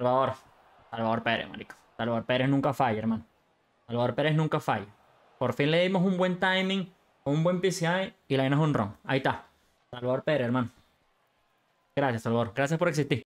Salvador. Salvador Pérez, marico. Salvador Pérez nunca falla, hermano. Salvador Pérez nunca falla. Por fin le dimos un buen timing, un buen PCI y la vaina un ron. Ahí está. Salvador Pérez, hermano. Gracias, Salvador. Gracias por existir.